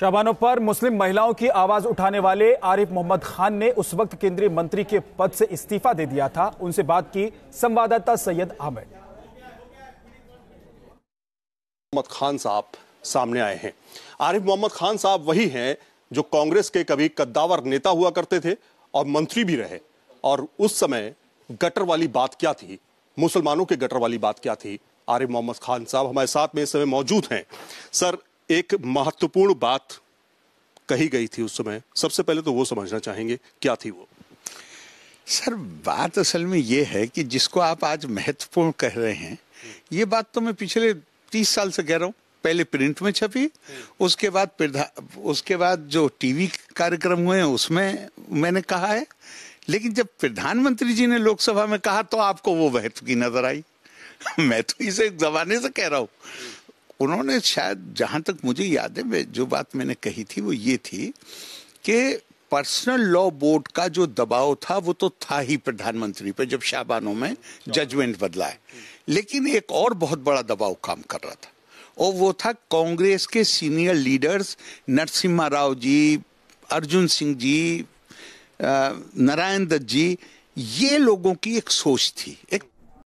शाबानों पर मुस्लिम महिलाओं की आवाज उठाने वाले आरिफ मोहम्मद खान ने उस वक्त केंद्रीय मंत्री के पद से इस्तीफा दे दिया था उनसे बात की संवाददाता सैयद आमिर मोहम्मद खान साहब सामने आए हैं आरिफ मोहम्मद खान साहब वही हैं जो कांग्रेस के कभी कद्दावर नेता हुआ करते थे और मंत्री भी रहे और उस समय गटर वाली बात क्या थी मुसलमानों के गटर वाली बात क्या थी आरिफ मोहम्मद खान साहब हमारे साथ में इस समय मौजूद हैं सर एक महत्वपूर्ण बात कही गई थी उस समय सबसे पहले तो वो समझना चाहेंगे क्या थी वो सर बात असल में ये है कि जिसको आप आज महत्वपूर्ण कह रहे हैं ये बात तो मैं पिछले तीस साल से कह रहा हूँ पहले प्रिंट में छपी उसके बाद उसके बाद जो टीवी कार्यक्रम हुए हैं उसमें मैंने कहा है लेकिन जब प्रधानमंत्री जी ने लोकसभा में कहा तो आपको वो महत्व की नजर आई मैं तो इसे जमाने से कह रहा हूँ उन्होंने शायद जहाँ तक मुझे याद है जो बात मैंने कही थी वो ये थी कि पर्सनल लॉ बोर्ड का जो दबाव था वो तो था ही प्रधानमंत्री पे जब शाहबानों में जजमेंट बदला है लेकिन एक और बहुत बड़ा दबाव काम कर रहा था और वो था कांग्रेस के सीनियर लीडर्स नरसिम्हा राव जी अर्जुन सिंह जी नारायण दत्त जी ये लोगों की एक सोच थी एक